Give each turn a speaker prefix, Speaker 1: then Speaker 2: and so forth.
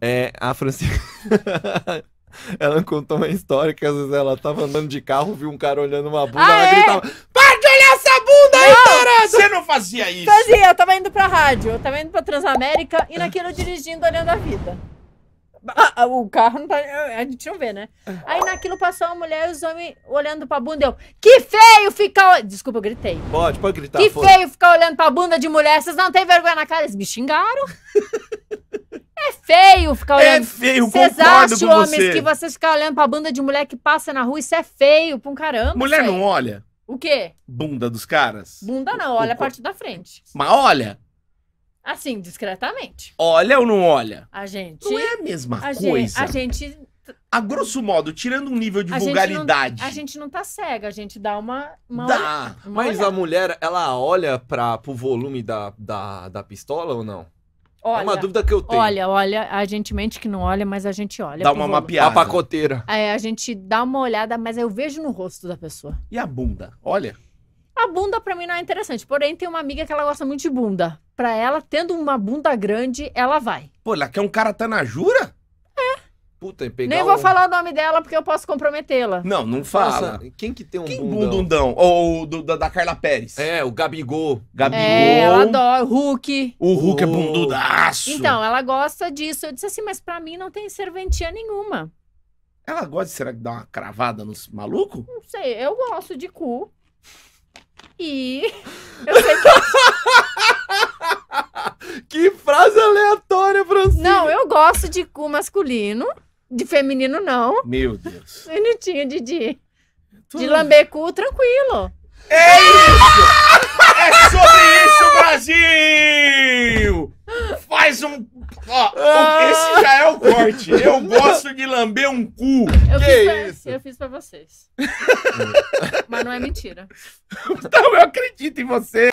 Speaker 1: É, a Francisca. ela contou uma história que às vezes ela tava andando de carro, viu um cara olhando uma bunda, ah, ela é? gritava: Para de olhar essa bunda aí, Você não fazia isso! Fazia,
Speaker 2: eu tava indo pra rádio, eu tava indo pra Transamérica e naquilo dirigindo, olhando a vida. Ah, ah, o carro não tá. A gente não vê, né? Aí naquilo passou uma mulher e os homens olhando pra bunda. Eu, que feio ficar. Desculpa, eu gritei.
Speaker 1: Pode, pode gritar. Que feio
Speaker 2: ficar olhando pra bunda de mulher. Vocês não têm vergonha na cara? Eles me xingaram. feio ficar é olhando. É feio, Cês concordo acham, homens, que vocês ficam olhando pra bunda de mulher que passa na rua, isso é feio pra um caramba. Mulher não olha. O quê?
Speaker 1: Bunda dos caras.
Speaker 2: Bunda não, olha o, a parte da frente.
Speaker 1: Mas olha.
Speaker 2: Assim, discretamente.
Speaker 1: Olha ou não olha? A gente. Não é a mesma a coisa. Gente, a gente. A grosso modo, tirando um nível de a vulgaridade. Gente não, a
Speaker 2: gente não tá cega, a gente dá uma. uma dá. Olhada,
Speaker 1: uma mas olhada. a mulher, ela olha pra, pro volume da, da, da pistola ou não?
Speaker 2: Olha, é uma dúvida que eu tenho. Olha, olha, a gente mente que não olha, mas a gente olha. Dá uma mapeada. A pacoteira. É, a gente dá uma olhada, mas eu vejo no rosto da pessoa.
Speaker 1: E a bunda? Olha.
Speaker 2: A bunda para mim não é interessante. Porém, tem uma amiga que ela gosta muito de bunda. Para ela, tendo uma bunda grande, ela vai.
Speaker 1: Pô, ela quer um cara tá na jura? Puta, pegar Nem vou falar
Speaker 2: o nome dela porque eu posso comprometê-la. Não, não
Speaker 1: fala. Nossa, quem que tem um Quem bundão? bundão? Ou do, da, da, Carla Pérez. É, o Gabigol. Gabigol. É, ela adora.
Speaker 2: Hulk.
Speaker 1: O Hulk oh. é bundudaço. Então,
Speaker 2: ela gosta disso. Eu disse assim, mas pra mim não tem serventia nenhuma.
Speaker 1: Ela gosta de, será que dá uma cravada nos malucos?
Speaker 2: Não sei, eu gosto de cu. E... Eu sei
Speaker 1: que... que frase aleatória, Francine. Não, eu
Speaker 2: gosto de cu masculino. De feminino, não.
Speaker 1: Meu Deus.
Speaker 2: Minutinho de, de, de lambecu, tranquilo. É isso!
Speaker 1: É sobre isso, Brasil! Faz um. Ó, ah. esse já é o corte. Eu gosto de lamber um cu. Eu que fiz é isso?
Speaker 2: eu fiz pra vocês. Mas não é mentira.
Speaker 1: Então eu acredito em você.